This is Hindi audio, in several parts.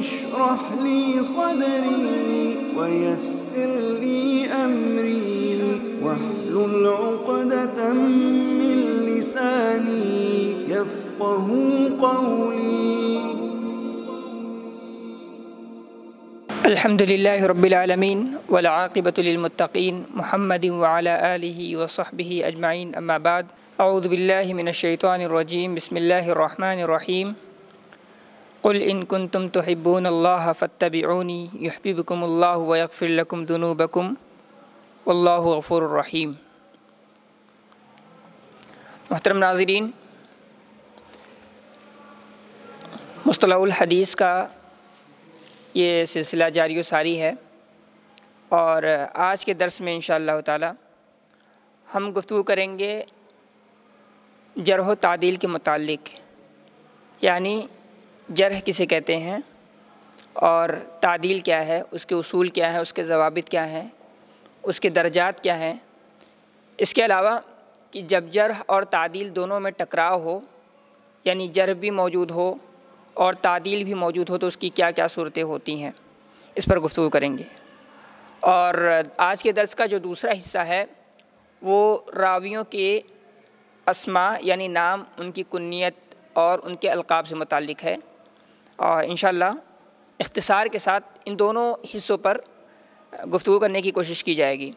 اشرح لي صدري ويسر لي أمري واحلل عقدة من لساني يفقه قولي الحمد لله رب العالمين والعاقبة للمتقين محمد وعلى آله وصحبه أجمعين أما بعد أعوذ بالله من الشيطان الرجيم بسم الله الرحمن الرحيم कुल इनकुन तुम तो हिब्बून अल्लाह फ़तबनी यहबिबकुमल्ला वक़फ़िलकुम जुनूबकुम अल्लाफ़ुररहीम मोहतरम नाजरीन मुस्तलाहदीस का ये सिलसिला जारी सारी है और आज के दर्स में इन ताला हम गुफ्तु करेंगे जरह तादील के मतलब यानी जरह किसे कहते हैं और तादील क्या है उसके असूल क्या हैं उसके जवाबित क्या हैं उसके दर्जात क्या हैं इसके अलावा कि जब जरह और तादील दोनों में टकराव हो यानी जरह भी मौजूद हो और तादील भी मौजूद हो तो उसकी क्या क्या सूरतें होती हैं इस पर गुफ्तु करेंगे और आज के दर्स का जो दूसरा हिस्सा है वो रावियों के असमा यानी नाम उनकी कुन्नीत और उनके अलकाब से मुतक़ है और इन इख्तसार के साथ इन दोनों हिस्सों पर गुफ्तु करने की कोशिश की जाएगी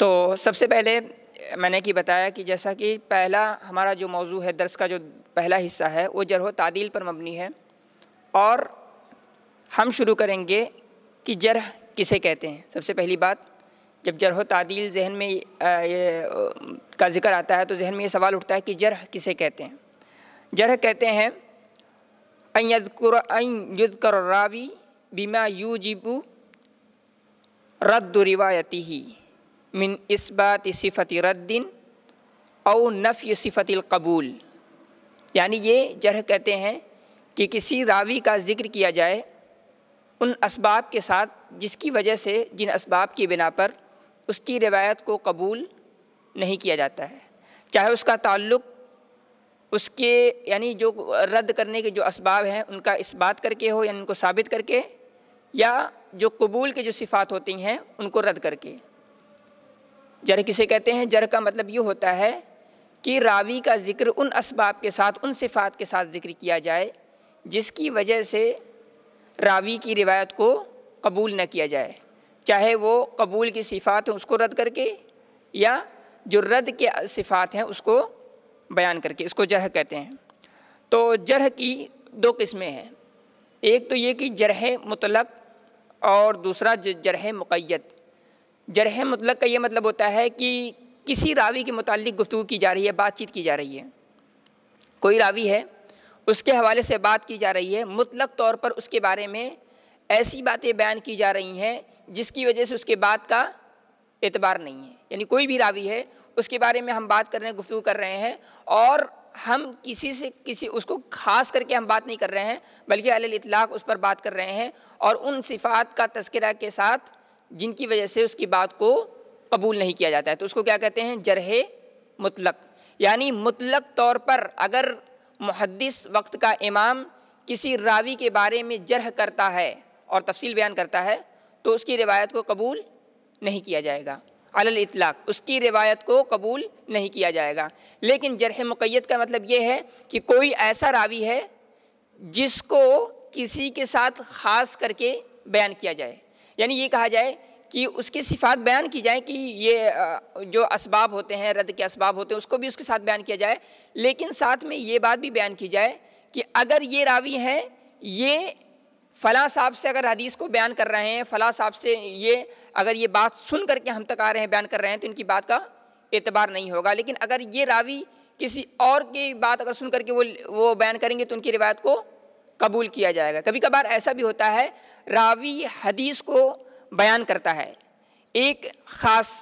तो सबसे पहले मैंने कि बताया कि जैसा कि पहला हमारा जो मौजू है दर्स का जो पहला हिस्सा है वो जरह तादील पर मबनी है और हम शुरू करेंगे कि जरह किसे कहते हैं सबसे पहली बात जब जरह तादील जहन में ये, का ज़िक्र आता है तो जहन में ये सवाल उठता है कि जरह किसे कहते हैं जरह कहते हैं युद्कर रावी बिमा यूजिबु रद्द रिवायती ही मिन इसबात सिफ़त रद्दिन और नफ़ सिफ़त कबूल यानी ये जरह कहते हैं कि किसी रावी का ज़िक्र किया जाए उन इसबाब के साथ जिसकी वजह से जिन इसबाब की बिना पर उसकी रिवायत को कबूल नहीं किया जाता है चाहे उसका ताल्लुक़ उसके यानी जो रद्द करने के जो इसबाब हैं उनका इस बात करके हो यानी उनको साबित करके या जो कबूल के जो सिफ़ात होती हैं उनको रद्द करके जर किसे कहते हैं जर का मतलब ये होता है कि रावी का ज़िक्र उन इसबाब के साथ उन सिफ़ात के साथ ज़िक्र किया जाए जिसकी वजह से रावी की रिवायत को कबूल न किया जाए चाहे वो कबूल की सिफ़ात हो उसको रद्द करके या जो रद्द के सिफ़ात हैं उसको बयान करके इसको जरह कहते हैं तो जरह की दो किस्में हैं एक तो ये कि जरह मुतल और दूसरा जरह मुकैत जरह मतलक का ये मतलब होता है कि किसी रावी के मुतल गुफ्तु की जा रही है बातचीत की जा रही है कोई रावी है उसके हवाले से बात की जा रही है मुतलक तौर पर उसके बारे में ऐसी बातें बयान की जा रही हैं जिसकी वजह से उसके बात का एतबार नहीं है यानी कोई भी रावी है उसके बारे में हम बात कर रहे हैं गुफ्तु कर रहे हैं और हम किसी से किसी उसको खास करके हम बात नहीं कर रहे हैं बल्कि अल इतलाक़ उस पर बात कर रहे हैं और उन सिफ़ात का तस्करा के साथ जिनकी वजह से उसकी बात को कबूल नहीं किया जाता है तो उसको क्या कहते हैं जरह मुतलक यानी मुतलक तौर पर अगर मुहदस वक्त का इमाम किसी रावी के बारे में जरह करता है और तफसील बयान करता है तो उसकी रिवायत को कबूल नहीं किया जाएगा अलतलाक़ उसकी रिवायत को कबूल नहीं किया जाएगा लेकिन जरह मुकैत का मतलब ये है कि कोई ऐसा रावी है जिसको किसी के साथ ख़ास करके बयान किया जाए यानी ये कहा जाए कि उसकी सिफात बयान की जाए कि ये जो इसबाब होते हैं रद्द के इसबाब होते हैं उसको भी उसके साथ बयान किया जाए लेकिन साथ में ये बात भी बयान की जाए कि अगर ये रावी हैं ये फ़ला साहब से अगर हदीस को बयान कर रहे हैं फ़ला साहब से ये अगर ये बात सुन करके हम तक आ रहे हैं बयान कर रहे हैं तो इनकी बात का एतबार नहीं होगा लेकिन अगर ये रावी किसी और की बात अगर सुन करके वो वो बयान करेंगे तो उनकी रिवायत को कबूल किया जाएगा कभी कभार ऐसा भी होता है रावी हदीस को बयान करता है एक ख़ास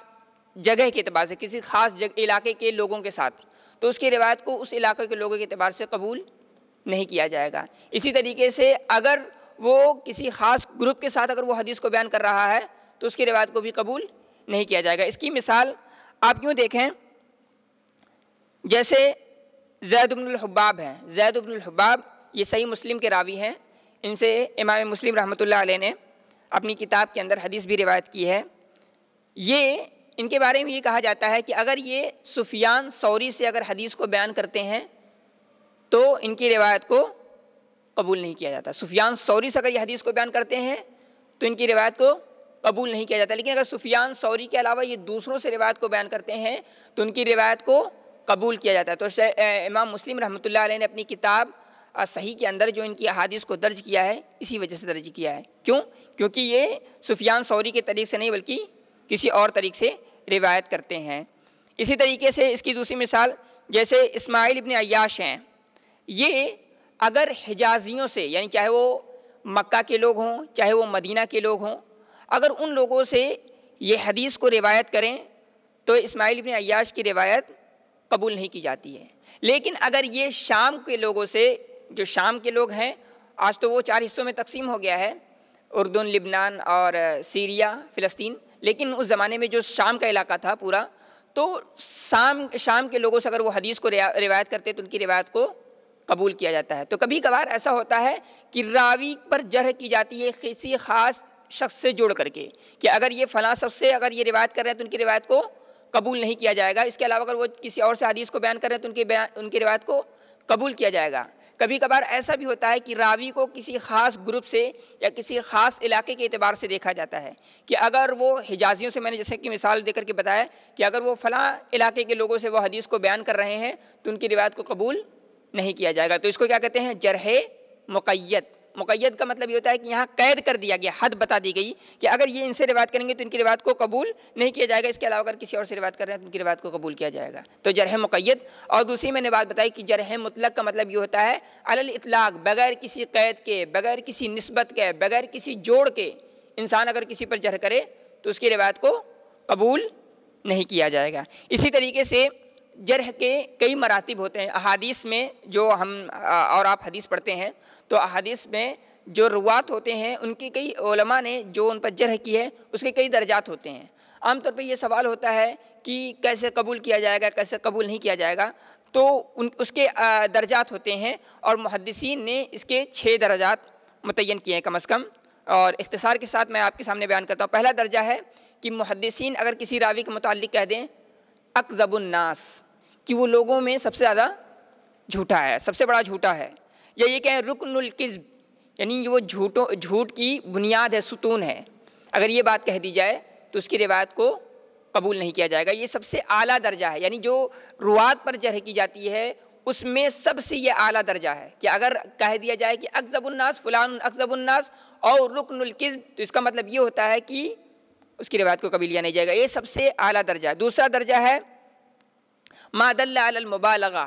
जगह के अतबार से किसी ख़ास इलाके के लोगों के साथ तो उसकी रिवायत को उस इलाके के लोगों के अतबार से कबूल नहीं किया जाएगा इसी तरीके से अगर वो किसी ख़ास ग्रुप के साथ अगर वो हदीस को बयान कर रहा है तो उसकी रिवायत को भी कबूल नहीं किया जाएगा इसकी मिसाल आप यूँ देखें जैसे जैद जैदब्नहब्बाब हैं जैद जैदब्नहब्बाब ये सही मुस्लिम के रावी हैं इनसे इमाम मुस्लिम रहमत अलैह ने अपनी किताब के अंदर हदीस भी रिवायत की है ये इनके बारे में ये कहा जाता है कि अगर ये सुफियान सौरी से अगर हदीस को बयान करते हैं तो इनकी रिवायत को कबूल नहीं किया जाता सुफियान सौरी से अगर यह हदीस को बयान करते हैं तो इनकी रिवायत को कबूल नहीं किया जाता लेकिन अगर सुफियान सौरी के अलावा ये दूसरों से रिवायत को बयान करते हैं तो उनकी रिवायत को कबूल किया जाता है तो इमाम मुस्लिम रहमत ने अपनी किताब सही के अंदर जो इनकी अहादीस को दर्ज किया है इसी वजह से दर्ज किया है क्यों क्योंकि ये सुफियान सौरी के तरीक़े से नहीं बल्कि किसी और तरीक़ से रिवायत करते हैं इसी तरीके से इसकी दूसरी मिसाल जैसे इस्माइल इबन अयाश हैं ये अगर हिजाजियों से यानी चाहे वो मक्का के लोग हों चाहे वो मदीना के लोग हों अगर उन लोगों से ये हदीस को रिवायत करें तो इस्माइल इबन अयाश की रिवायत कबूल नहीं की जाती है लेकिन अगर ये शाम के लोगों से जो शाम के लोग हैं आज तो वो चार हिस्सों में तकसीम हो गया है उर्दन लिबनान और सीरिया फ़लस्तीन लेकिन उस ज़माने में जो शाम का इलाका था पूरा तो शाम शाम के लोगों से अगर वो हदीस को रिवायत करते तो उनकी रिवायत को कबूल किया जाता है तो कभी कभार ऐसा होता है कि रावी पर जरह की जाती है किसी ख़ास शख्स से जोड़ करके कि अगर ये फ़लाँ सबसे अगर ये रिवायत कर रहे हैं तो उनकी रिवायत को कबूल नहीं किया जाएगा इसके अलावा अगर वो किसी और से हदीस को बयान कर रहे हैं तो उनके बयान उनकी रिवायत को कबूल किया जाएगा कभी कभार ऐसा भी होता है कि रावी को किसी ख़ास ग्रुप से या किसी ख़ास इलाके के अतबार से देखा जाता है कि अगर वो हिजाजियों से मैंने जैसे कि मिसाल देकर के बताया कि अगर वो फ़लाँ इलाके के लोगों से वो हदीस को बयान कर रहे हैं तो उनकी रिवायत को कबूल नहीं किया जाएगा तो इसको क्या कहते हैं जरह मुकैत मुकैद का मतलब ये होता है कि यहाँ कैद कर दिया गया हद बता दी गई कि अगर ये इनसे रिवायत करेंगे तो इनकी रिवायत को कबूल नहीं किया जाएगा इसके अलावा अगर किसी और से रिवायत कर रहे हैं तो उनकी रिवायत को कबूल किया जाएगा तो जरह मुकैद और दूसरी मैंने बात बताई कि जरह मुतलक का मतलब ये होता है अलल इतलाक बगैर किसी कैद के बगैर किसी नस्बत के बगैर किसी जोड़ के इंसान अगर किसी पर जर करे तो उसकी रिवायत को कबूल नहीं किया जाएगा इसी तरीके से जरह के कई मरातब होते हैं अहादीस में जो हम और आप हदीस पढ़ते हैं तो अहादीस में जो रुआत होते हैं उनकी कई ओलमा ने जो उन पर जरह की है उसके कई दर्जात होते हैं आमतौर पर यह सवाल होता है कि कैसे कबूल किया जाएगा कैसे कबूल नहीं किया जाएगा तो उन उसके दर्जात होते हैं और मुहदसिन ने इसके छः दर्जात मुतन किए हैं कम अज़ कम और इख्तसार के साथ मैं आपके सामने बयान करता हूँ पहला दर्जा है कि मुहदसिन अगर किसी रावी के मुतल कह दें अकजबुलनास कि वो लोगों में सबसे ज़्यादा झूठा है सबसे बड़ा झूठा है या ये कहें रुकनुल किस्ब यानी वो झूठों झूठ की बुनियाद है सुतून है अगर ये बात कह दी जाए तो उसकी रिवायत को कबूल नहीं किया जाएगा ये सबसे आला दर्जा है यानी जो रुआत पर जरह की जाती है उसमें सबसे ये आला दर्जा है कि अगर कह दिया जाए कि अकजबुलनास फ़लान अकजबुलनास और रुकनकिस्ब तो इसका मतलब ये होता है कि उसकी रिवायत को कबीलिया नहीं जाएगा ये सबसे आला दर्जा है दूसरा दर्जा है मादल्लाबालगा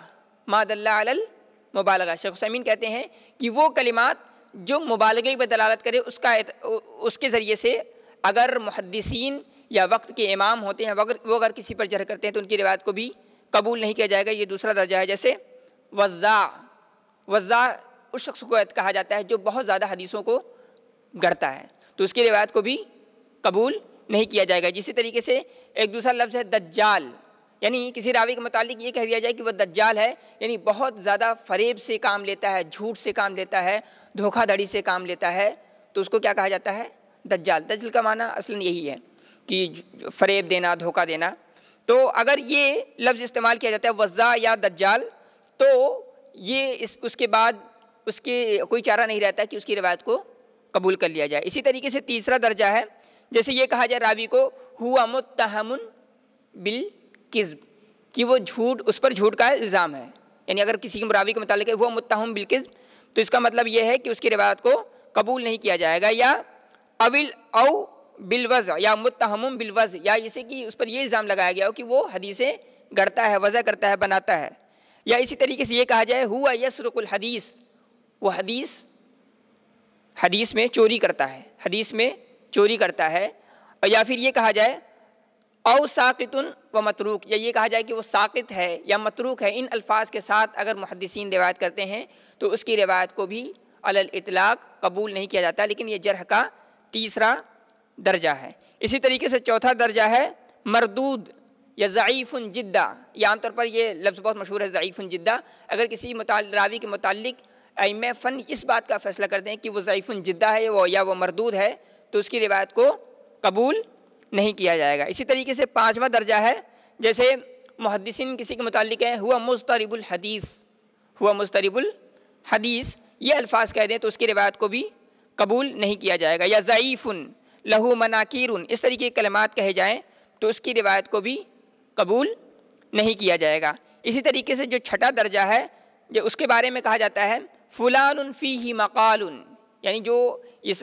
मुबालगा शेख हुसैमीन कहते हैं कि वो कलिमात जो मुबालगे पर दलालत करे उसका उसके ज़रिए से अगर मुहदसिन या वक्त के इमाम होते हैं वगर वो अगर किसी पर जहर करते हैं तो उनकी रिवायत को भी कबूल नहीं किया जाएगा ये दूसरा दर्जा है जैसे वज़ा वज़ा उस शख्स को कहा जाता है जो बहुत ज़्यादा हदीसों को गढ़ता है तो उसकी रिवायत को भी कबूल नहीं किया जाएगा जिसी तरीके से एक दूसरा लफ्ज़ है दज्जाल यानी किसी रावी के मतलब ये कह दिया जाए कि वह दज्जाल है यानी बहुत ज़्यादा फरेब से काम लेता है झूठ से काम लेता है धोखाधड़ी से काम लेता है तो उसको क्या कहा जाता है दज्जाल दज्जल का माना असल यही है कि फरेब देना धोखा देना तो अगर ये लफ्ज़ इस्तेमाल किया जाता है वज़ा या दज्जाल तो ये इस उसके बाद उसके कोई चारा नहीं रहता कि उसकी रिवायत को कबूल कर लिया जाए इसी तरीके से तीसरा दर्जा है जैसे ये कहा जाए रावी को हुआ मुतहमन बिल किस कि वो झूठ उस पर झूठ का इल्ज़ाम है यानी अगर किसी के मुरावी के मुतल है वो बिल्किस तो इसका मतलब यह है कि उसकी रिवायत को कबूल नहीं किया जाएगा या अविल औ बिलवज़ या मुतहम बिलवज़ या जैसे कि उस पर यह इल्ज़ाम लगाया गया हो कि वो हदीसें गढ़ता है वज़ा करता है बनाता है या इसी तरीके से ये कहा जाए हुआ यसरकुल हदीस वो हदीस हदीस में चोरी करता है हदीस में चोरी करता है या फिर ये कहा जाए औ साकितुन व मतरूक या ये कहा जाए कि वो साकित है या मतरूक है इन अल्फाज के साथ अगर मुहदसिन रिवायत करते हैं तो उसकी रिवायत को भी अलल इतलाक़ कबूल नहीं किया जाता लेकिन ये जरह का तीसरा दर्जा है इसी तरीके से चौथा दर्जा है मरदूद या ज़ीफ़ुन जिद्दा या आमतौर पर यह लफ्ज़ बहुत मशहूर है ज़ीफ़ुन जिद्दा अगर किसी रावी के मतलब अम फ़न इस बात का फ़ैसला करते हैं कि वो ज़ीफ़ुन जिद्दा है वो या वो मरदूद है तो उसकी रिवायत को कबूल नहीं किया जाएगा इसी तरीके से पाँचवा दर्जा है जैसे मुहदसिन किसी के मुतालिक है हुआ मुस्तरबुल हदीस हुआ मुस्तरबुल हदीस ये अल्फाज कह दें तो उसकी रिवायत को भी कबूल नहीं किया जाएगा या ज़यीफ़ुन लहू मनाकिर इस तरीके के कलमात कहे जाएँ तो उसकी रिवायत को भी कबूल नहीं किया जाएगा इसी तरीके से जो छठा दर्जा है जो उसके बारे में कहा जाता है फ़लानफ़ी ही मकाल यानी जो इस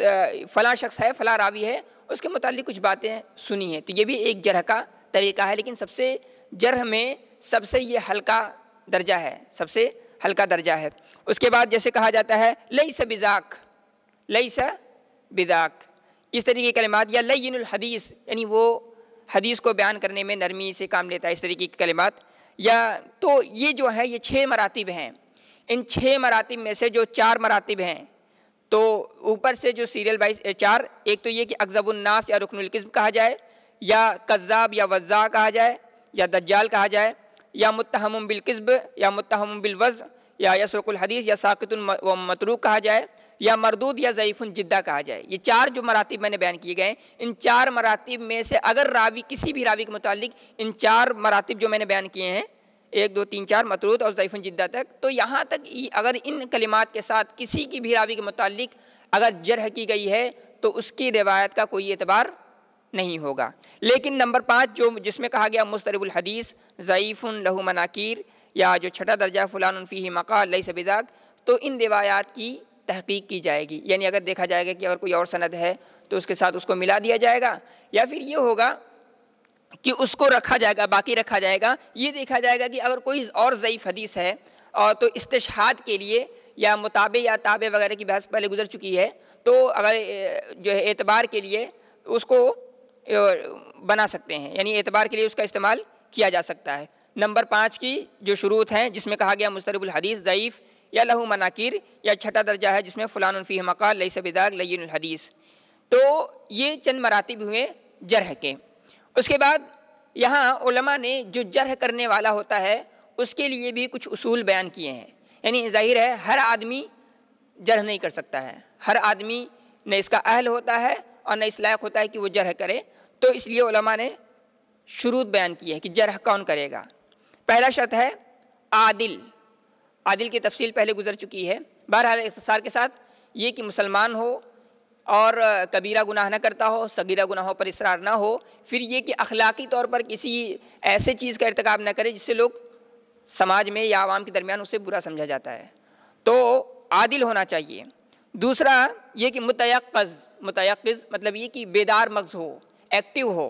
फ़ला शख्स है फ़ला रावी है उसके मुतालिक कुछ बातें सुनी हैं तो ये भी एक जरह का तरीका है लेकिन सबसे जरह में सबसे ये हल्का दर्जा है सबसे हल्का दर्जा है उसके बाद जैसे कहा जाता है लई स बिजाक लई स बिजाक इस तरीके के कलिमात या लयन हदीस यानी वो हदीस को बयान करने में नरमी से काम लेता है इस तरीके के कलिमात या तो ये जो है ये छः मरातब हैं इन छः मरातब में से जो चार मरातब हैं तो ऊपर से जो सीरियल बाइस चार एक तो ये कि अकजबुलनास या रुकनकस्म कहा जाए या कज़ाब या वज़ा कहा जाए या दज्जाल कहा जाए या मुतहम बिलकस्ब या मुतहम बिलवज़ या हदीस या साकित मतरूक कहा जाए या मरदूद या ज़यीफ़ुल जिद्दा कहा जाए ये चार जो मरातब मैंने बयान किए गए इन चार मरातब में से अगर रावी किसी भी रावी के मुतालिक इन चार मरातब जो मैंने बयान किए हैं एक दो तीन चार मतरूद और ज़ैफ़न जिद्दा तक तो यहाँ तक अगर इन कलिमात के साथ किसी की भी रावी के मतलब अगर जरह की गई है तो उसकी रिवायत का कोई एतबार नहीं होगा लेकिन नंबर पाँच जो जिसमें कहा गया हदीस ज़ैफ़ुन लहू मनाकिर या जो छठा दर्जा फ़लान फ़ी मकाल लई सबजाक तो इन रिवायात की तहकीक की जाएगी यानी अगर देखा जाएगा कि अगर कोई और सनद है तो उसके साथ उसको मिला दिया जाएगा या फिर ये होगा कि उसको रखा जाएगा बाकी रखा जाएगा ये देखा जाएगा कि अगर कोई और ज़यीफ़ हदीस है और तो इस्तेशहाद के लिए या मुताबे या ताबे वगैरह की बहस पहले गुजर चुकी है तो अगर जो है एतबार के लिए उसको बना सकते हैं यानी एतबार के लिए उसका इस्तेमाल किया जा सकता है नंबर पाँच की जो शुरूत हैं जिसमें कहा गया मुस्तरबुल हदीस ज़यीफ़ या लहू मनाकिर या छठा दर्जा है जिसमें फ़लान फ़ी मकाल लई सबाग लयीन हदीस तो ये चंद भी हुए जरह के उसके बाद यहाँ उलमा ने जो जरह करने वाला होता है उसके लिए भी कुछ उसूल बयान किए हैं यानी जाहिर है हर आदमी जरह नहीं कर सकता है हर आदमी न इसका अहल होता है और न इस लायक होता है कि वो जरह करे तो इसलिए उलमा ने शुरूत बयान किए है कि जरह कौन करेगा पहला शर्त है आदिल आदिल की तफसील पहले गुजर चुकी है बहरहाल इख्तसार के साथ ये कि मुसलमान हो और कबीरा गुनाह ना करता हो सगीरा गुनाहों पर इसरार ना हो फिर ये कि अखलाकी तौर पर किसी ऐसे चीज़ का इरतकब ना करे जिससे लोग समाज में या आवाम के दरमियान उसे बुरा समझा जाता है तो आदिल होना चाहिए दूसरा ये कि मतयक़ज़ मतयक़ज़ मतलब ये कि बेदार मगज़ हो एक्टिव हो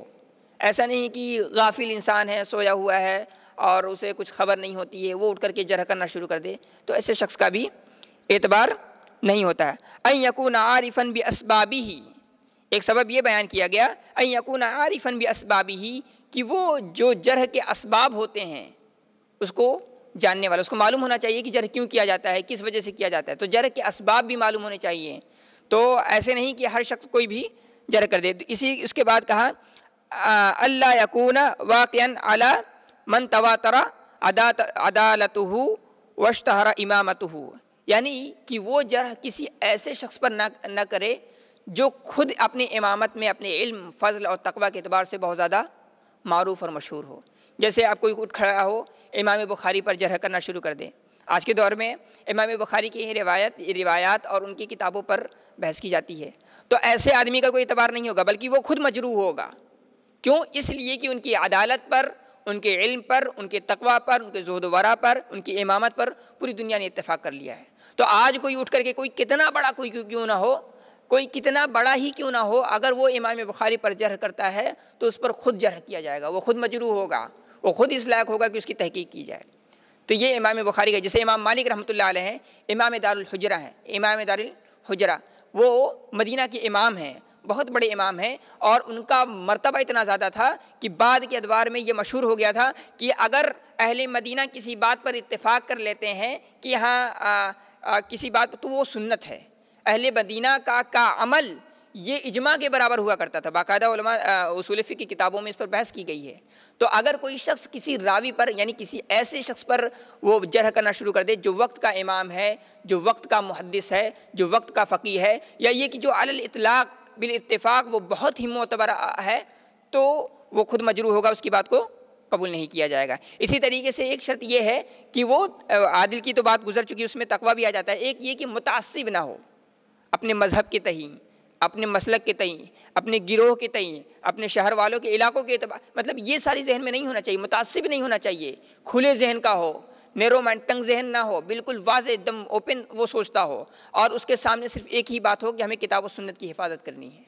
ऐसा नहीं कि गाफिल इंसान है सोया हुआ है और उसे कुछ खबर नहीं होती है वो उठ करके जरह करना शुरू कर दे तो ऐसे शख्स का भी एतबार नहीं होता है यकून आरिफन भी इसबाबी ही एक सबब यह बयान किया गया अन यकून आरिफन भी इसबाबी ही कि वो जो जरह के इसबाब होते हैं उसको जानने वाला उसको मालूम होना चाहिए कि जरह क्यों किया जाता है किस वजह से किया जाता है तो जरह के इसबाब भी मालूम होने चाहिए तो ऐसे नहीं कि हर शख्स कोई भी जर कर दे तो इसी उसके बाद कहा अल्लाह यकून वाक़न अला मन तवा तरा अदालत वशतहरा इमामत यानी कि वो जरह किसी ऐसे शख्स पर ना न करे जो खुद अपने इमामत में अपने इल्म फजल और तकवा के अतबार से बहुत ज़्यादा मरूफ और मशहूर हो जैसे आप कोई उठ खड़ा हो इमाम बुखारी पर जरह करना शुरू कर दें आज के दौर में इमाम बुखारी की रिवायत रिवायात और उनकी किताबों पर बहस की जाती है तो ऐसे आदमी का कोई एतबार नहीं होगा बल्कि वो खुद मजरू होगा क्यों इसलिए कि उनकी अदालत पर उनके इल्म पर उनके तकवा पर उनके वरा पर उनकी इमामत पर पूरी दुनिया ने इतफ़ाक़ कर लिया है तो आज कोई उठ करके कोई कितना बड़ा कोई क्यों ना हो कोई कितना बड़ा ही क्यों ना हो अगर वो इमाम बुखारी पर जरह करता है तो उस पर खुद जरह किया जाएगा वो खुद मजरू होगा वो खुद इस लायक होगा कि उसकी तहकीक की जाए तो ये इमाम बुखारी का जैसे इमाम मालिक रहमत हैं इमाम दारुलहजरा हैं इमाम दारुलहजरा वो मदीना के इमाम हैं बहुत बड़े इमाम हैं और उनका मर्तबा इतना ज़्यादा था कि बाद के अदवार में ये मशहूर हो गया था कि अगर अहल मदीना किसी बात पर इत्तेफाक कर लेते हैं कि हाँ किसी बात तो वो सुन्नत है अहल मदीना का का अमल ये इजमा के बराबर हुआ करता था बाकायदा उसूल की किताबों में इस पर बहस की गई है तो अगर कोई शख्स किसी रावी पर यानी किसी ऐसे शख्स पर वो जरह करना शुरू कर दे जो वक्त का इमाम है जो वक्त का मुहदस है जो वक्त का फ़कीह है या ये कि जो अल इतलाक़ इतफाक़ वो बहुत ही मोतबर है तो वो खुद मजरू होगा उसकी बात को कबूल नहीं किया जाएगा इसी तरीके से एक शर्त यह है कि वो आदिल की तो बात गुजर चुकी उसमें तकवा भी आ जाता है एक ये कि मुतासिब ना हो अपने मज़हब के तहीं अपने मसलक के तई अपने गिरोह के तहीं अपने शहर वालों के इलाकों के मतलब ये सारी जहन में नहीं होना चाहिए मुतासिब नहीं होना चाहिए खुले जहन का हो नेरो माइंड तंग जहन ना हो बिल्कुल वाज एकदम ओपन वो सोचता हो और उसके सामने सिर्फ एक ही बात हो कि हमें किताब व सुन्नत की हिफाजत करनी है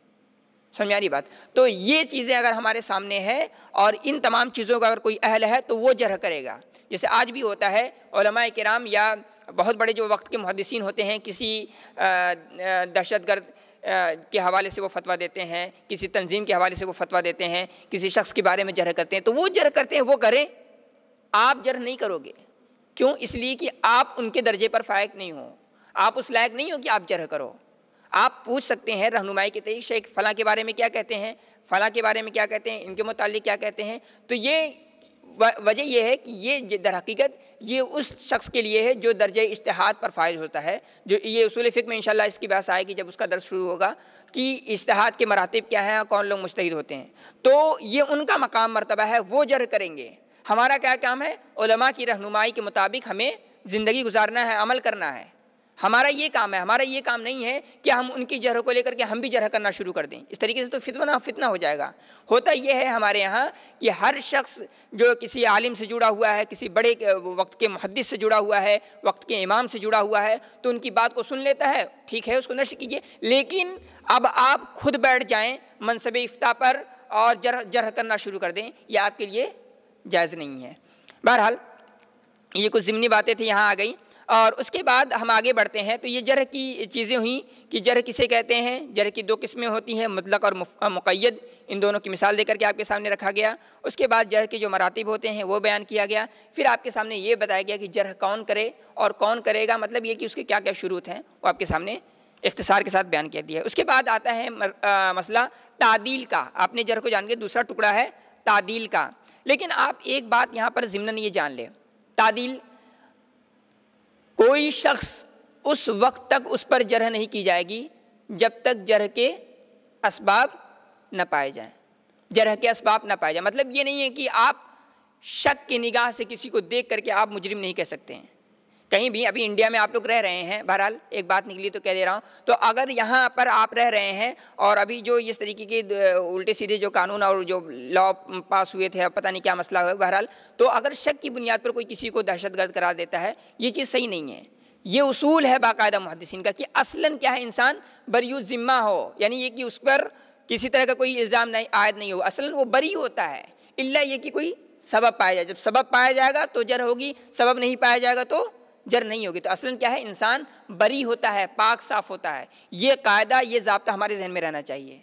समझारी बात तो ये चीज़ें अगर हमारे सामने है और इन तमाम चीज़ों का अगर कोई अहल है तो वो जरह करेगा जैसे आज भी होता है के कराम या बहुत बड़े जो वक्त के मुहदसिन होते हैं किसी दहशत गर्द के हवाले से वो फतवा देते हैं किसी तंजीम के हवाले से वो फतवा देते हैं किसी शख्स के बारे में जरह करते हैं तो वो जरह करते हैं वो करें आप जरह नहीं करोगे क्यों इसलिए कि आप उनके दर्जे पर फायक नहीं हो आप उस लायक नहीं हो कि आप जरह करो आप पूछ सकते हैं रहनुमाई के तरीके शेख फ़लाँ के बारे में क्या कहते हैं फ़लाँ के बारे में क्या कहते हैं इनके मुतालिक क्या कहते हैं तो ये वजह यह है कि ये दर हकीकत ये उस शख्स के लिए है जो दर्ज इश्तहाद पर फायज होता है जो ये उसूल फ़िक में इंशाल्लाह इसकी बहस आएगी जब उसका दर्ज शुरू होगा कि इश्तहाद के मरातब क्या हैं और कौन लोग मुस्तद होते हैं तो ये उनका मकाम मरतबा है वो जर करेंगे हमारा क्या काम है उलमा की रहनुमाई के मुताबिक हमें ज़िंदगी गुजारना है अमल करना है हमारा ये काम है हमारा ये काम नहीं है कि हम उनकी जरह को लेकर के हम भी जरह करना शुरू कर दें इस तरीके से तो फितना फितना हो जाएगा होता यह है हमारे यहाँ कि हर शख्स जो किसी आलिम से जुड़ा हुआ है किसी बड़े वक्त के मुहदस से जुड़ा हुआ है वक्त के इमाम से जुड़ा हुआ है तो उनकी बात को सुन लेता है ठीक है उसको नष्ट कीजिए लेकिन अब आप खुद बैठ जाएँ मनसब इफ्ता पर और जरह जरह करना शुरू कर दें यह आपके लिए जायज़ नहीं है बहरहाल ये कुछ ज़िमनी बातें थी यहाँ आ गई और उसके बाद हम आगे बढ़ते हैं तो ये जरह की चीज़ें हुई कि जरह किसे कहते हैं जरह की दो किस्में होती हैं मतलक और मुक़ैद इन दोनों की मिसाल देकर के आपके सामने रखा गया उसके बाद जरह के जो मरातब होते हैं वो बयान किया गया फिर आपके सामने ये बताया गया कि जरह कौन करे और कौन करेगा मतलब ये कि उसके क्या क्या शुरूत हैं वो आपके सामने इख्तसार के साथ बयान किया दिया उसके बाद आता है मसला तादील का आपने जरह को जान के दूसरा टुकड़ा है तादील का लेकिन आप एक बात यहाँ पर ज़िमन ये जान लें तादील कोई शख्स उस वक्त तक उस पर जरह नहीं की जाएगी जब तक जरह के इसबाब न पाए जाएँ जरह के इसबाब ना पाए जाए मतलब ये नहीं है कि आप शक की निगाह से किसी को देख करके आप मुजरिम नहीं कह सकते हैं कहीं भी अभी इंडिया में आप लोग रह रहे हैं बहरहाल एक बात निकली तो कह दे रहा हूँ तो अगर यहाँ पर आप रह रहे हैं और अभी जो इस तरीके के उल्टे सीधे जो कानून और जो लॉ पास हुए थे अब पता नहीं क्या मसला हुआ बहरहाल तो अगर शक की बुनियाद पर कोई किसी को दहशतगर्द करार देता है ये चीज़ सही नहीं है ये उसूल है बाकायदा मुहदसिन का कि असलन क्या है इंसान बरी ज़िम्मा हो यानी ये कि उस पर किसी तरह का कोई इल्ज़ाम नहीं आयद नहीं हो असल वो बरी होता है इल्ला ये कि कोई सबब पाया जाए जब सबब पाया जाएगा तो जर होगी सबब नहीं पाया जाएगा तो जर नहीं होगी तो असल क्या है इंसान बरी होता है पाक साफ होता है ये कायदा ये जबता हमारे जहन में रहना चाहिए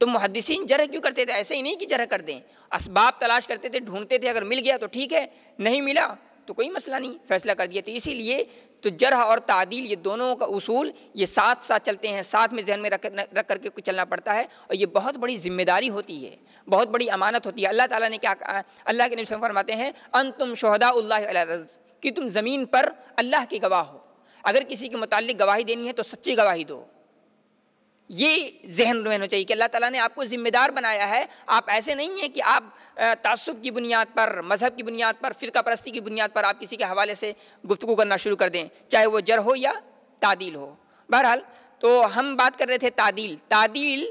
तो मुहदसिन जरह क्यों करते थे ऐसे ही नहीं कि जरह कर दें इसबाब तलाश करते थे ढूंढते थे अगर मिल गया तो ठीक है नहीं मिला तो कोई मसला नहीं फैसला कर दिया तो इसीलिए तो जरह और तादील ये दोनों का उसूल ये साथ साथ चलते हैं साथ में जहन में रख रख करके चलना पड़ता है और ये बहुत बड़ी जिम्मेदारी होती है बहुत बड़ी अमानत होती है अल्लाह ताला ने क्या अल्लाह के नबी फरमाते हैं अन तुम शहदा कि तुम ज़मीन पर अल्लाह के गवाह हो अगर किसी के मुतालिक गवाही देनी है तो सच्ची गवाही दो ये जहन रहना चाहिए कि अल्लाह ताला ने आपको ज़िम्मेदार बनाया है आप ऐसे नहीं हैं कि आप तसब की बुनियाद पर मज़हब की बुनियाद पर फ़िरका परस्ती की बुनियाद पर आप किसी के हवाले से गुफ्तु करना शुरू कर दें चाहे वो जर हो या तादील हो बहरहाल तो हम बात कर रहे थे तादील तादील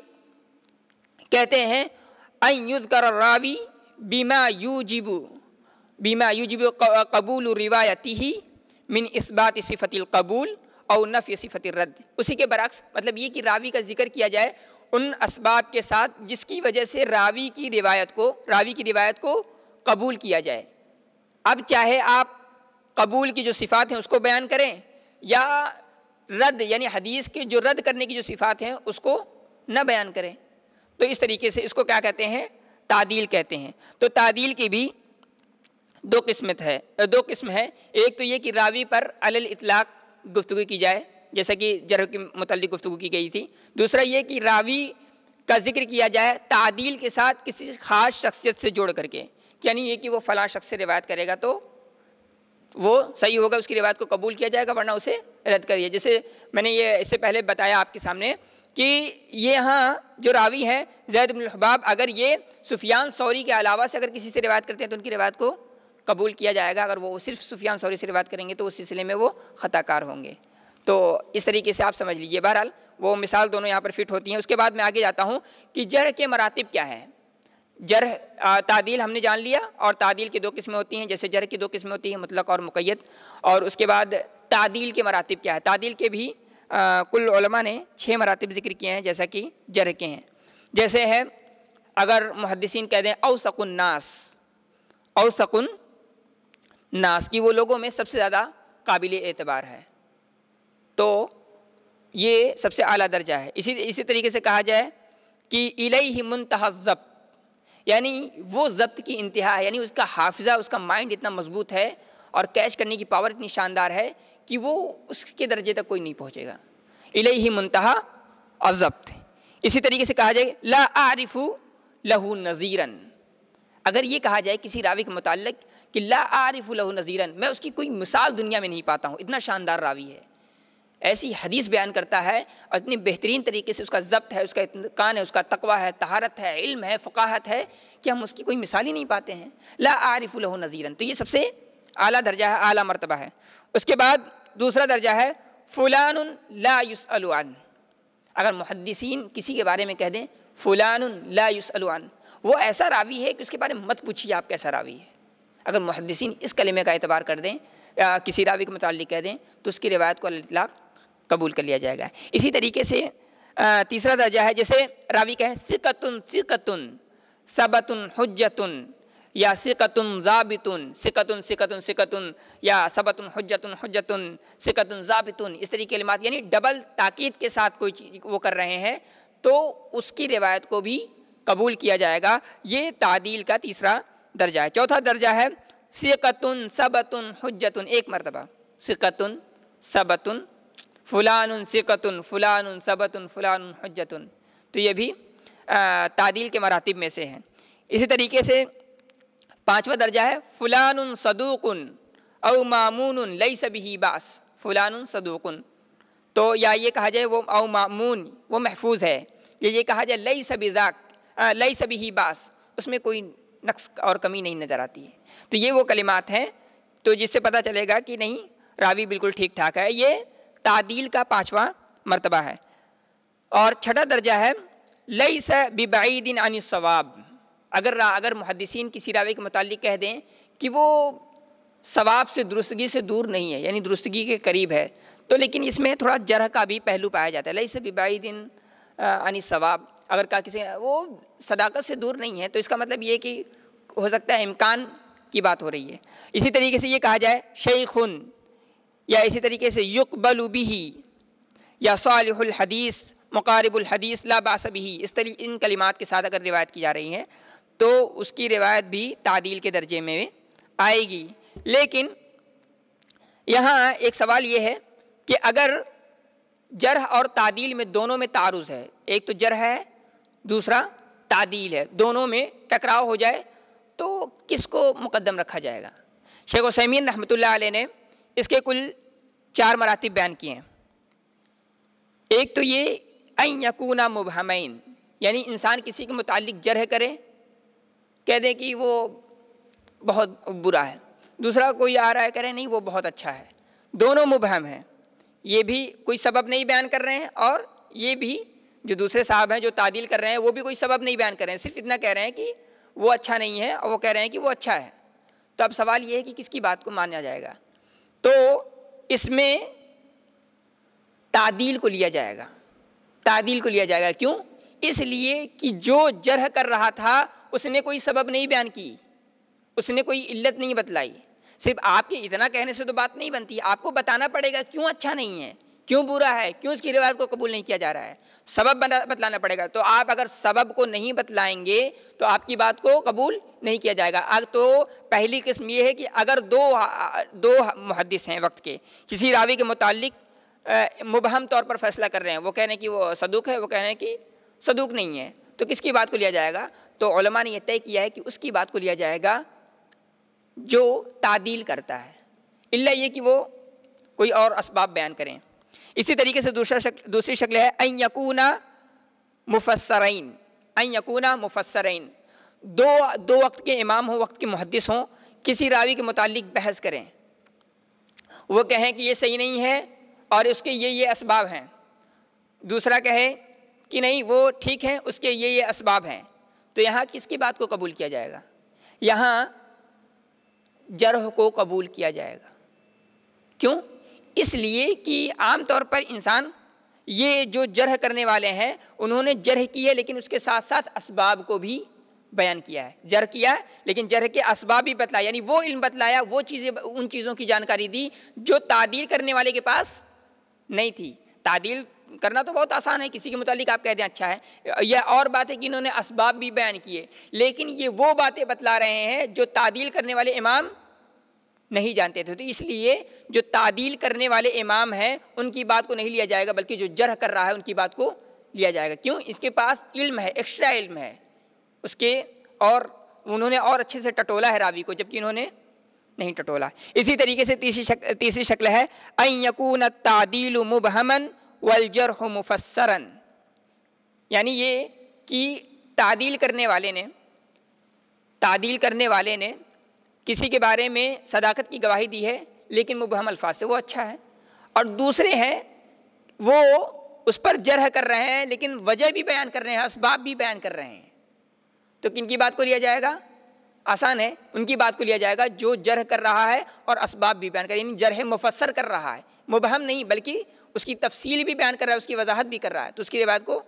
कहते हैं अयुद कर रावी बीमा यू जीबू बीमा युजब कबूल रिवायती ही मिन इसबात कबूल और नफ़ रद्द उसी के बरक्स मतलब ये कि रावी का जिक्र किया जाए उन इसबाब के साथ जिसकी वजह से रावी की रिवायत को रावी की रिवायत को कबूल किया जाए अब चाहे आप कबूल की जो सिफ़ात हैं उसको बयान करें या रद्द यानी हदीस के जो रद्द करने की जो सिफ़ात हैं उसको न बयान करें तो इस तरीके से इसको क्या कहते हैं तादील कहते हैं तो तादील की भी दो किस्मत है दो किस्म है एक तो ये कि रावी पर अल इतलाक गुफ्तु की जाए जैसा कि जरह के मतलब गुफ्तु की गई थी दूसरा ये कि रावी का जिक्र किया जाए तादील के साथ किसी ख़ास शख्सियत से जोड़ करके यानी ये कि वो फ़लाँ शख्स से रिवायत करेगा तो वो सही होगा उसकी रिवायत को कबूल किया जाएगा वरना उसे रद्द कर दिया जैसे मैंने ये इससे पहले बताया आपके सामने कि ये हाँ जो रावी हैं जैद हबाब अगर ये सुफियान सौरी के अलावा से अगर किसी से रिवायत करते हैं तो उनकी रिवायत को कबूल किया जाएगा अगर वो सिर्फ सुफियान सौरी से रिवायत करेंगे तो उस सिलसिले में वो ख़ताकार होंगे तो इस तरीके से आप समझ लीजिए बहरहाल वो मिसाल दोनों यहाँ पर फिट होती हैं उसके बाद मैं आगे जाता हूँ कि जर के मरातब क्या है जर तादील हमने जान लिया और तादील की दो किस्में होती हैं जैसे जर की दो किस्में होती हैं मतलब और मुकैद और उसके बाद तादील के मरातब क्या है तादील के भी आ, कुल ने छः मरातब जिक्र किए हैं जैसा कि जर के हैं जैसे है अगर मुहदसिन कह दें औसकुन्नास औसकुन नास की वो लोगों में सबसे ज़्यादा काबिल एतबार है तो ये सबसे अला दर्जा है इसी इसी तरीके से कहा जाए कि इलाई ही ज़ब्त यानी वो जब्त की इंतहा है यानी उसका हाफिज़ा उसका माइंड इतना मजबूत है और कैश करने की पावर इतनी शानदार है कि वो उसके दर्जे तक कोई नहीं पहुँचेगा इलाई ही मुंतहा और जब्त इसी तरीके से कहा जाए ला आरिफ़ू लहू नज़ीरन अगर ये कहा जाए किसी रावी के मतलब कि ला आरिफ लहू नज़ीरन मैं उसकी कोई मिसाल दुनिया में नहीं पाता हूँ इतना शानदार रावी है ऐसी हदीस बयान करता है और इतनी बेहतरीन तरीके से उसका जब्त है उसका कान है उसका तकवा है तहारत है इल्म है फ़काहत है कि हम उसकी कोई मिसाल ही नहीं पाते हैं ला आरिफ लहू नज़ीरन तो ये सबसे आला दर्जा है आला मरतबा है उसके बाद दूसरा दर्जा है फ़ुलान लायुसअलान अगर मुहदसिन किसी के बारे में कह दें फ़ुलान लायुसअलान वो ऐसा रावी है कि उसके बारे में मत पूछिए आप कैसा रावी है अगर मुहदसिन इस कलमे का एतबार कर दें या किसी रावी के मतलब कह दें तो उसकी रिवायत को अल्लाक कबूल कर लिया जाएगा इसी तरीके से तीसरा दर्जा है जैसे रावी कहें सिकतुन सिकतुन सबतुन हजतुन या सिकतुन जाबितुन सिकतुन सिकतुन सिकतुन या सबतुन हजतुन हजतुन सिकतुन जाबितुन इस तरीके कलमात यानी डबल ताकीद के साथ कोई चीज़ वो कर रहे हैं तो उसकी रिवायत को भी कबूल किया जाएगा ये तादील का तीसरा दर्जा है चौथा दर्जा है सिकतुन सबतुन हजतुन एक मरतबा सिकतुन सबतुन फ़ुलान सिकतुन फ़ुलान सबतुन फ़ुलान हजतुन तो ये भी तादील के मरातब में से हैं इसी तरीके से पाँचवा दर्जा है फ़लान सदूकुन औ मामून लई सभी बास फ़लान सदूकुन तो या ये कहा जाए वो औ मामून वो महफूज है या ये कहा जाए लई सबाक लई सभी बास उसमें कोई नक्स और कमी नहीं नज़र आती है तो ये वो कलिमात हैं तो जिससे पता चलेगा कि नहीं रावी बिल्कुल ठीक ठाक है ये तादील का पाँचवा मरतबा है और छठा दर्जा है लई सबाई दिन अन सवाब अगर अगर मुहदसिन किसी रावी के मुतल कह दें कि वो सवाब से दुरुस्तगी से दूर नहीं है यानी दुरुस्तगी के करीब है तो लेकिन इसमें थोड़ा जरह का भी पहलू पाया जाता है लई से दिन अन सवाब अगर का किसी वो सदाकत से दूर नहीं है तो इसका मतलब ये कि हो सकता है इम्कान की बात हो रही है इसी तरीके से ये कहा जाए शेखुन या इसी तरीके से युकबलुबी या सालहुल हदीस मकारिबुल हदीस लाबासबी इस तरी इन कलिमात के साथ अगर रिवायत की जा रही है तो उसकी रिवायत भी तादील के दर्जे में आएगी लेकिन यहाँ एक सवाल ये है कि अगर जरह और तादील में दोनों में तारुज़ है एक तो जरह है दूसरा तादील है दोनों में टकराव हो जाए तो किसको मुकदम रखा जाएगा शेख वसैमिन रहमत ने इसके कुल चार मरातब बयान किए हैं एक तो ये अन यकूना मुबहमैन यानी इंसान किसी के मुतालिक जरह करे कह दें कि वो बहुत बुरा है दूसरा कोई आ रहा है करें नहीं वो बहुत अच्छा है दोनों मुबहम हैं ये भी कोई सबब नहीं बयान कर रहे हैं और ये भी जो दूसरे साहब हैं जो तादील कर रहे हैं वो भी कोई सबब नहीं बयान कर रहे हैं सिर्फ इतना कह रहे हैं कि वो अच्छा नहीं है और वो कह रहे हैं कि वो अच्छा है तो अब सवाल ये है कि किसकी बात को माना जाएगा तो इसमें तादील को लिया जाएगा तादील को लिया जाएगा क्यों इसलिए कि जो जरह कर रहा था उसने कोई सबब नहीं बयान की उसने कोई इल्लत नहीं बतलाई सिर्फ आपके इतना कहने से तो बात नहीं बनती आपको बताना पड़ेगा क्यों अच्छा नहीं है क्यों बुरा है क्यों इसकी रिवायत को कबूल नहीं किया जा रहा है सबब बतलाना पड़ेगा तो आप अगर सबब को नहीं बतलाएंगे तो आपकी बात को कबूल नहीं किया जाएगा अब तो पहली किस्म यह है कि अगर दो दो मुहदस हैं वक्त के किसी रावी के मतलब मुबहम तौर पर फैसला कर रहे हैं वो कह रहे हैं कि वो सदुक है वो कह रहे हैं कि सदुक नहीं है तो किसकी बात को लिया जाएगा तो ने यह तय किया है कि उसकी बात को लिया जाएगा जो तादील करता है इल्ला ये कि वो कोई और इसबाब बयान करें इसी तरीके से दूसरा शक्ल दूसरी शक्ल है अन मुफसरइन मुफसरैन मुफसरइन दो दो वक्त के इमाम हों वक्त के मुहदस हों किसी रावी के मुतालिक बहस करें वो कहें कि ये सही नहीं है और उसके ये ये इसबाब हैं दूसरा कहे कि नहीं वो ठीक हैं उसके ये ये इसबाब हैं तो यहाँ किसकी बात को कबूल किया जाएगा यहाँ जरह को कबूल किया जाएगा क्यों इसलिए कि तौर पर इंसान ये जो जरह करने वाले हैं उन्होंने जरह की है लेकिन उसके साथ साथ इसबाब को भी बयान किया है जर किया है लेकिन जर के इसबाब भी बतलाया यानी वो इल्म बतलाया वो चीज़ें उन चीज़ों की जानकारी दी जो तादील करने वाले के पास नहीं थी तादील करना तो बहुत आसान है किसी के मुतालिक आप कह दें अच्छा है यह और बात है कि इन्होंने इसबाब भी बयान किए लेकिन ये वो बातें बतला रहे हैं जो तादील करने वाले इमाम नहीं जानते थे तो इसलिए जो तादील करने वाले इमाम हैं उनकी बात को नहीं लिया जाएगा बल्कि जो जरह कर रहा है उनकी बात को लिया जाएगा क्यों इसके पास इल्म है एक्स्ट्रा इल्म है उसके और उन्होंने और अच्छे से टटोला है रावी को जबकि उन्होंने नहीं टटोला इसी तरीके से तीसरी शक तीसरी शक्ल है अयकून तादील मुबहमन वलजर मुफसरन यानी ये कि तादील करने वाले ने तादील करने वाले ने किसी के बारे में सदाकत की गवाही दी है लेकिन मुबहम अल्फाज से वो अच्छा है और दूसरे हैं वो उस पर जरह कर रहे हैं लेकिन वजह भी बयान कर रहे हैं इसबाब भी बयान कर रहे हैं तो किन की बात को लिया जाएगा आसान है उनकी बात को लिया जाएगा जो जरह कर रहा है और इसबाब भी बयान कर यानी जरह मुफसर कर रहा है मुबहम नहीं बल्कि उसकी तफसील भी बयान कर रहा है उसकी वजाहत भी कर रहा है तो उसकी रिवायत को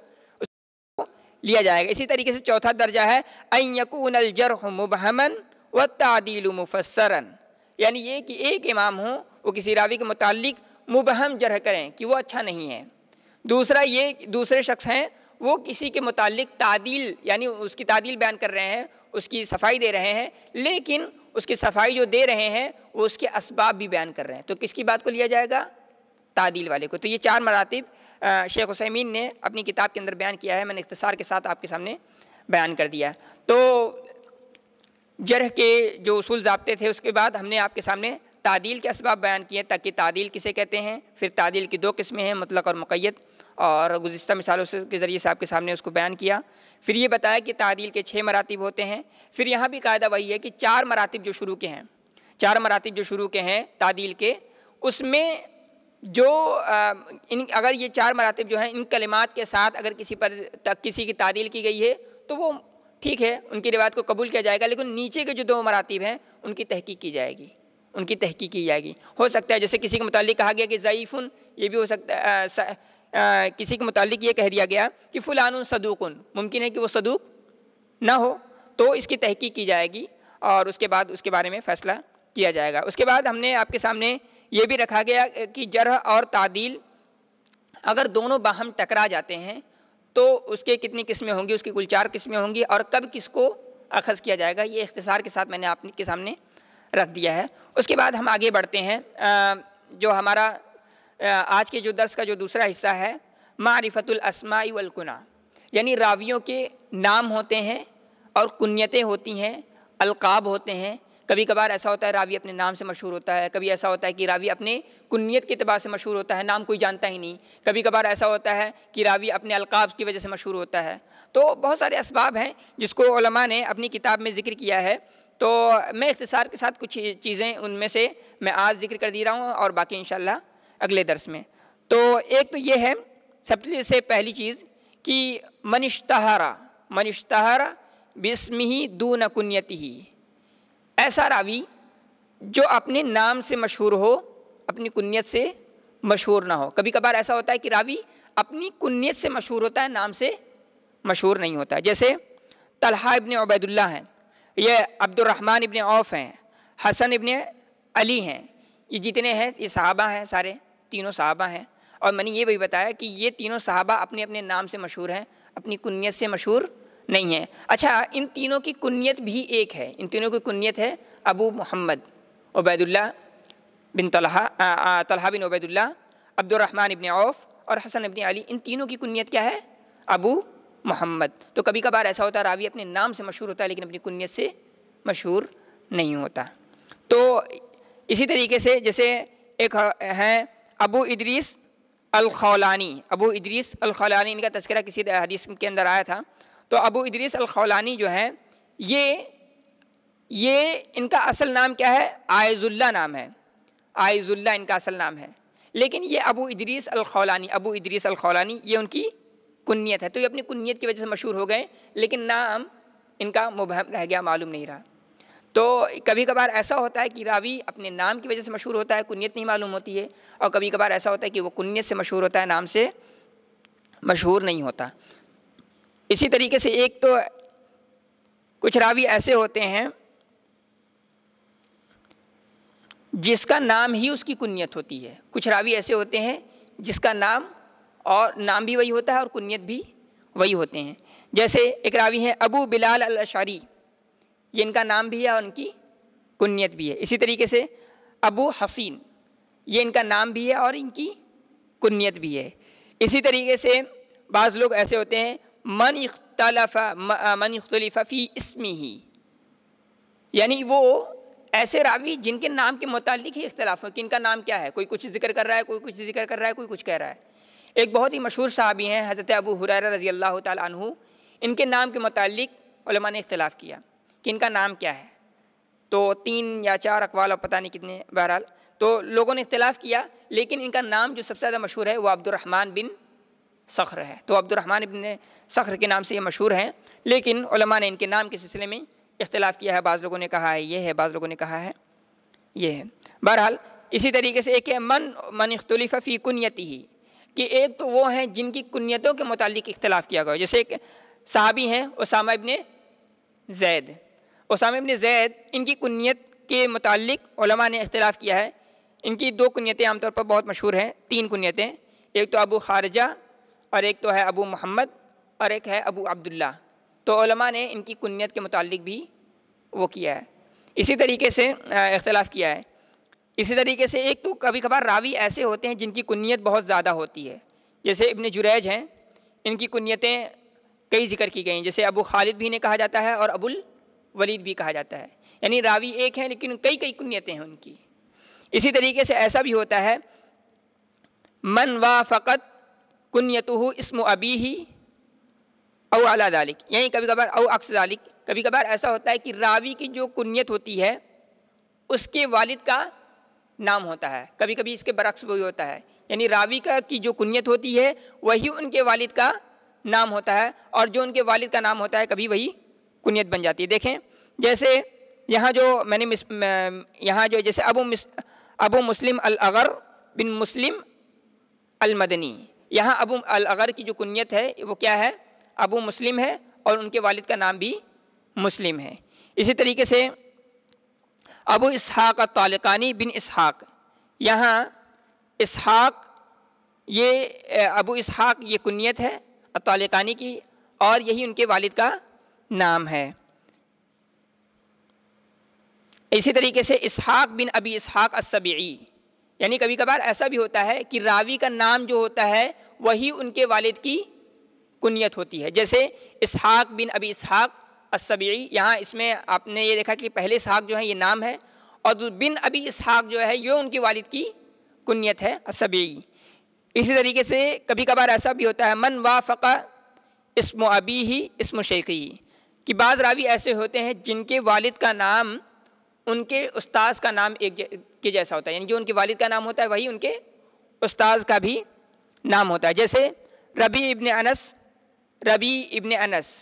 लिया जाएगा इसी तरीके से चौथा दर्जा है अन यकून अलजर मुबहमन व तदील मुफसरन यानी ये कि एक इमाम हो वो किसी रावी के मुतल मुबहम जरह करें कि वो अच्छा नहीं है दूसरा ये दूसरे शख्स हैं वो किसी के मुतल तादील यानी उसकी तादील बयान कर रहे हैं उसकी सफाई दे रहे हैं लेकिन उसकी सफाई जो दे रहे हैं वो उसके इसबाब भी बयान कर रहे हैं तो किसकी बात को लिया जाएगा तादील वाले को तो ये चार मरातब शेख हुसैमीन ने अपनी किताब के अंदर बयान किया है मैंने इख्तसार के साथ आपके सामने बयान कर दिया तो जरह के जो उसूल जबते थे उसके बाद हमने आपके सामने तादील के इसबाब बयान किए ताकि तादील किसे कहते हैं फिर तादील की दो किस्में हैं मतलब और मुक़ैद और गुज्त मिसालों से के ज़रिए से आपके सामने उसको बयान किया फिर ये बताया कि तादील के छः मरातब होते हैं फिर यहाँ भी कायदा वही है कि चार मरातब जो शुरू के हैं चार मरातब जो शुरू के हैं तादील के उसमें जो आ, इन अगर ये चार मरातब जो हैं इन कलिमात के साथ अगर किसी पर किसी की तादील की गई है तो वो ठीक है उनकी रिवायत को कबूल किया जाएगा लेकिन नीचे के जो दो मरातब हैं उनकी तहकीक की जाएगी उनकी तहकीक की जाएगी हो सकता है जैसे किसी के मतलब कहा गया कि ज़यीफ़ुन ये भी हो सकता है किसी के मतलब ये कह दिया गया कि फ़लान सदूकन मुमकिन है कि वो सदूक ना हो तो इसकी तहकीक की जाएगी और उसके बाद उसके बारे में फ़ैसला किया जाएगा उसके बाद हमने आपके सामने ये भी रखा गया कि जरह और तादील अगर दोनों बाहम टकरा जाते हैं तो उसके कितनी किस्में होंगी उसकी कुल चार किस्में होंगी और कब किसको अखज़ किया जाएगा ये इख्तसार के साथ मैंने आपके सामने रख दिया है उसके बाद हम आगे बढ़ते हैं जो हमारा आज के जो दर्स का जो दूसरा हिस्सा है मारिफतुलसमाई वलकुना यानी रावियों के नाम होते हैं और कुन्यतें होती हैं अलकाब होते हैं कभी कभार ऐसा होता है रावी अपने नाम से मशहूर होता है कभी ऐसा होता है कि रावी अपने कुन्नीत के अतबार से मशहूर होता है नाम कोई जानता ही नहीं कभी कभार ऐसा होता है कि रावी अपने अलकाब की वजह से मशहूर होता है तो बहुत सारे इसबाब हैं जिसको ने अपनी किताब में ज़िक्र किया है तो मैं इख्तसार के साथ कुछ चीज़ें उनमें से मैं आज जिक्र कर दे रहा हूँ और बाकी इन अगले दरस में तो एक तो ये है सबसे पहली चीज़ कि मनिश्तहारा मनिश्तहारा बिस्म ही दू न कुन्यति ही ऐसा रावी जो अपने नाम से मशहूर हो अपनी कुन्यत से मशहूर ना हो कभी कभार ऐसा होता है कि रावी अपनी कुन्यत से मशहूर होता है नाम से मशहूर नहीं होता है जैसे तलहा इबन अबैदुल्ला हैं यह अब्दुलरहमान इबन औफ हैं हसन इबन अली हैं ये जितने हैं ये साहबा हैं सारे तीनों साहबा हैं और मैंने ये भी बताया कि ये तीनों साहबा अपने अपने नाम से मशहूर हैं अपनी कुन्यत से मशहूर नहीं है अच्छा इन तीनों की कुन्नीत भी एक है इन तीनों की कुन्नीत है Abu Muhammad Ubaidullah bin Talha Talha bin Ubaidullah Abdulrahman ibn Awf और हसन इबन अली इन तीनों की कुन्नीत क्या है अबू मोहम्मद तो कभी कभार ऐसा होता है रावी अपने नाम से मशहूर होता है लेकिन अपनी कुन्नीत से मशहूर नहीं होता तो इसी तरीके से जैसे एक हैं अबू इदरीस अलखौलानी अबू इदरीस अलखौलानी इनका तस्करा किसी हदीस के अंदर आया था तो अबू इदरीस अलखौलानी जो हैं ये ये इनका असल नाम क्या है आयज़ुल्ला नाम है आयज़ुल्ला इनका असल नाम है लेकिन ये अबू इदरीस अलखौलानी अबू इदरीस अलखौलानी ये उनकी कुन्नीत है तो ये अपनी कुन्नीत की वजह से मशहूर हो गए लेकिन नाम इनका मुबहम रह गया मालूम नहीं रहा तो कभी कभार ऐसा होता है कि रावी अपने नाम की वजह से मशहूर होता है कुन्नीत नहीं मालूम होती है और कभी कभार ऐसा होता है कि वो कुन्नीत से मशहूर होता है नाम से मशहूर नहीं होता इसी तरीके से एक तो कुछ रावी ऐसे होते हैं जिसका नाम ही उसकी कुन्यत होती है कुछ रावी ऐसे होते हैं जिसका नाम और नाम भी वही होता है और कुन्यत भी वही होते हैं जैसे एक रावी हैं अबू बिलाल अल अशारी ये इनका नाम भी है और उनकी कुन्यत भी है इसी तरीके से अबू हसीन ये इनका नाम भी है और इनकी कुन्यत भी है इसी तरीके से बाज़ लोग ऐसे होते हैं मन इख्तलफा मन इख्तलफा फ़ी इसमी ही यानी वो ऐसे रावी जिनके नाम के मुतालिक ही इख्तलाफ कि इनका नाम क्या है कोई कुछ जिक्र कर रहा है कोई कुछ जिक्र कर रहा है कोई कुछ कह रहा है एक बहुत ही मशहूर साहबी हैं हज़रत अबू हुरैरा रज़ी अल्लाह तु इनके नाम के मतलब ने इख्तलाफ किया कि इनका नाम क्या है तो तीन या चार अकवाल और पता नहीं कितने बहरहाल तो लोगों ने इख्तलाफ किया लेकिन इनका नाम जो सबसे ज़्यादा मशहूर है वो अब्दुलरहमान बिन सख्र है तो अब्दुलरहमान इबन सख्र के नाम से ये मशहूर हैं लेकिन ने इनके नाम के सिलसिले में इख्तलाफ़ किया है बाज़ लोगों ने कहा है ये है बाज़ लोगों ने कहा है ये है बहरहाल इसी तरीके से एक है मन मन इख्तलिफ़ फ़ी कुनीति ही कि एक तो वो हैं जिनकी कुनीतों के मतलब इख्तलाफ़ किया गया जैसे एक साहबी हैं उसामा इबन जैद उसामा इबन जैद इनकी कुनीत के मतलब ने इख्तलाफ़ किया है इनकी दो कुनीतें आमतौर पर बहुत मशहूर हैं तीन कुनीतें एक तो अबू खारजा और एक तो है अबू मोहम्मद और एक है अबू अब्दुल्ला तो ने इनकी कुन्नीत के मुतालिक भी वो किया है इसी तरीके से इख्तलाफ किया है इसी तरीके से एक तो कभी कभार रावी ऐसे होते हैं जिनकी कुन्नीत बहुत ज़्यादा होती है जैसे इबन जुरैज हैं इनकी कुन्नीतें कई जिक्र की गई हैं जैसे अबू खालिद भी इन्हें कहा जाता है और अबुल वलीद भी कहा जाता है यानी रावी एक हैं लेकिन कई कई कुन्नीतें हैं उनकी इसी तरीके से ऐसा भी होता है मन वा फ़कत कुन्यतु इसम अबी ही अव अला दालिक यानी कभी कभार अव अक्स दालिक कभी कभार ऐसा होता है कि रावी की जो कुन्यत होती है उसके वालिद का नाम होता है कभी कभी इसके बरक्स भी होता है यानी रावी का की जो कुन्यत होती है वही उनके वालिद का नाम होता है और जो उनके वालिद का नाम होता है कभी वही कुनियत बन जाती है देखें जैसे यहाँ जो मैंने मिस यहाँ जो जैसे अबू मिस अबू मुस्लिम अल अगर बिन मुस्लिम अल मदनी यहाँ अबू अलगर की जो कुनीत है वो क्या है अबू मुस्लिम है और उनके वालिद का नाम भी मुस्लिम है इसी तरीके से अबू इसहाक तालकानी बिन इसहाक यहाँ इसहाक ये अबू इसहाक ये कुनीत है तालकानी की और यही उनके वालिद का नाम है इसी तरीके से इसहाक बिन अबी इसहाक असबी यानी कभी कभार ऐसा भी होता है कि रावी का नाम जो होता है वही उनके वालिद की कुनियत होती है जैसे इसहाक बिन अबी इसहाक असबी यहाँ इसमें आपने ये देखा कि पहले इसहाक जो है ये नाम है और बिन अबी इसहाक जो है ये उनके वालिद की कुनियत है असबी इसी तरीके से कभी कभार ऐसा भी होता है मन वाफ़ा इसम अबी ही इसम शेखी कि बाज़ रावी ऐसे होते हैं जिनके वालिद का नाम उनके उस्ताद का नाम एक के जैसा होता है यानी जो उनके वालिद का नाम होता है वही उनके उस्ताज का भी नाम होता है जैसे रबी इबन अनस रबी इबन अनस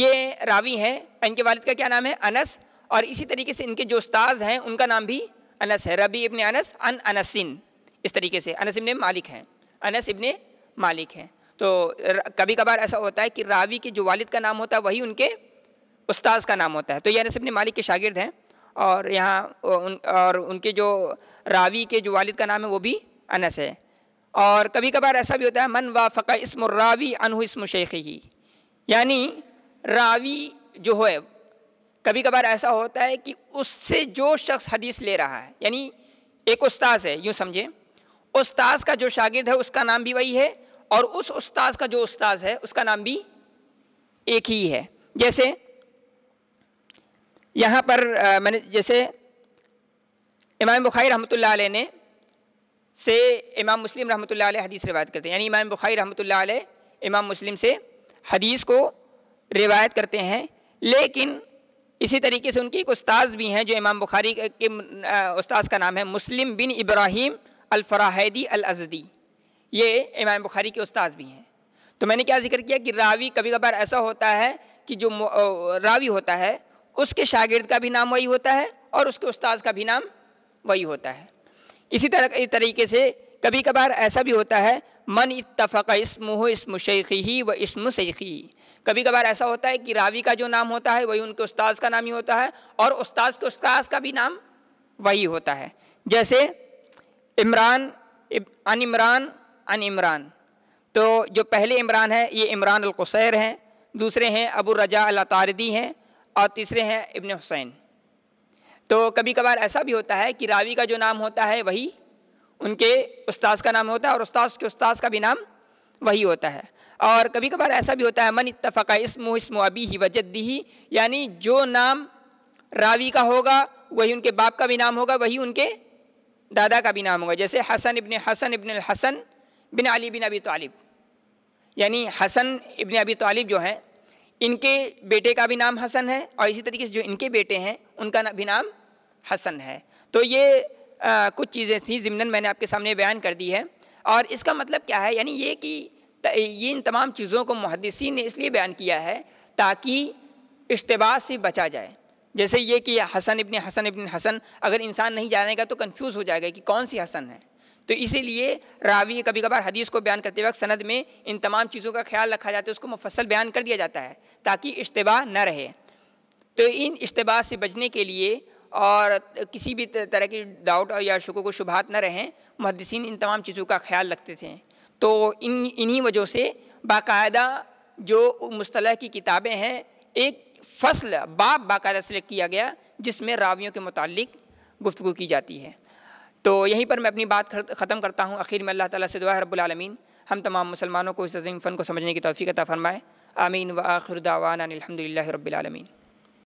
ये रावी हैं इनके वालिद का क्या नाम है अनस और इसी तरीके से इनके जो उस्ताज हैं उनका नाम भी अनस है रबी इबन अनस अन अनसिन इस तरीके से अनस इबन मालिक हैं अनस इबन मालिक हैं तो कभी कभार ऐसा होता है कि रावी के जो वालिद का नाम होता है वही उनके उस्ताज का नाम होता है तो ये अनस इबन मालिक के शागिर्द हैं और यहाँ उन, और उनके जो रावी के जो वालिद का नाम है वो भी अनस है और कभी कभार ऐसा भी होता है मन फ़क़ा इसम रावी अनु इसम शेख ही यानी रावी जो है कभी कभार ऐसा होता है कि उससे जो शख्स हदीस ले रहा है यानी एक उस्ताद है यूँ समझें उस्ताद का जो शागिद है उसका नाम भी वही है और उस उस्ताद का जो उस्ताद है उसका नाम भी एक ही है जैसे यहाँ पर मैंने जैसे इमाम बुखारी रहमत आल ने से इमाम मुस्लिम रहमत आल हदीस रिवायत करते हैं यानी इमाम बुखारी रहमत आल इमाम मुस्लिम से हदीस को रिवायत करते हैं लेकिन इसी तरीके से उनकी एक उस्ताद भी हैं जो इमाम बुखारी के उस्ताद का नाम है मुस्लिम बिन इब्राहिम अलफराहदी अलजदी ये इमाम बुखारी के उस्ताद भी हैं तो मैंने क्या जिक्र किया कि रावी कभी कभार ऐसा होता है कि जो रावी होता है उसके शागिर्द का भी नाम वही होता है और उसके उस्ताद का भी नाम वही होता है इसी तरह इस तरीके से कभी कभार ऐसा भी होता है मन इतफ़ इसम इसम शेखी व इसम शेखी कभी कभार ऐसा होता है कि रावी का जो नाम होता है वही उनके उस्ताद का नाम ही होता है और उस्ताद के उस्ताद का भी नाम वही होता है जैसे इमरान अन इमरान अन इमरान तो जो पहले इमरान है ये इमरान अलकसैर हैं दूसरे हैं अबू रजा अल तारदी हैं और तीसरे हैं इबन हुसैन तो कभी कभार ऐसा भी होता है कि रावी का जो नाम होता है वही उनके उस्ताद का नाम होता है और उस्ताद के उस्ताद का भी नाम वही होता है और कभी कभार ऐसा भी होता है मन इतफ़ा इसम इसम अबी ही वजद्दी ही यानी जो नाम रावी का होगा वही उनके बाप का भी नाम होगा वही उनके दादा का भी नाम होगा जैसे हसन इबन हसन इबन हसन बिन अली बिन अबी तालिब यानी हसन इबन अबी तालिब जो हैं इनके बेटे का भी नाम हसन है और इसी तरीके से जो इनके बेटे हैं उनका भी नाम हसन है तो ये आ, कुछ चीज़ें थी जमनन मैंने आपके सामने बयान कर दी है और इसका मतलब क्या है यानी ये कि ये इन तमाम चीज़ों को मुहदसिन ने इसलिए बयान किया है ताकि इश्तबा से बचा जाए जैसे ये कि हसन इबन हसन इबन हसन अगर इंसान नहीं जानेगा तो कन्फ्यूज़ हो जाएगा कि कौन सी हसन है तो इसीलिए रावी कभी कभार हदीस को बयान करते वक्त सनद में इन तमाम चीज़ों का ख्याल रखा जाता है उसको मुफसल बयान कर दिया जाता है ताकि इश्तबा न रहे तो इन इश्तबा से बचने के लिए और किसी भी तरह की डाउट या शुको को शुभात न रहें मुहदसिन इन तमाम चीज़ों का ख्याल रखते थे तो इन इन्हीं वजह से बाकायदा जो मुस्तलह की किताबें हैं एक फसल बाप बाकायदा सेलेक्ट किया गया जिसमें रावियों के मुतल गुफ्तु की जाती है तो यहीं पर मैं अपनी बात ख़त्म करता हूँ आखिर में अल्लाह ताला से दुआ रबालमीन हम तमाम मुसलमानों को इस अजीम फ़न को समझने की तोफ़ी कता तफ़रमाए आमीन व आखिर दावाना अलहमदिल्ला रबालमीन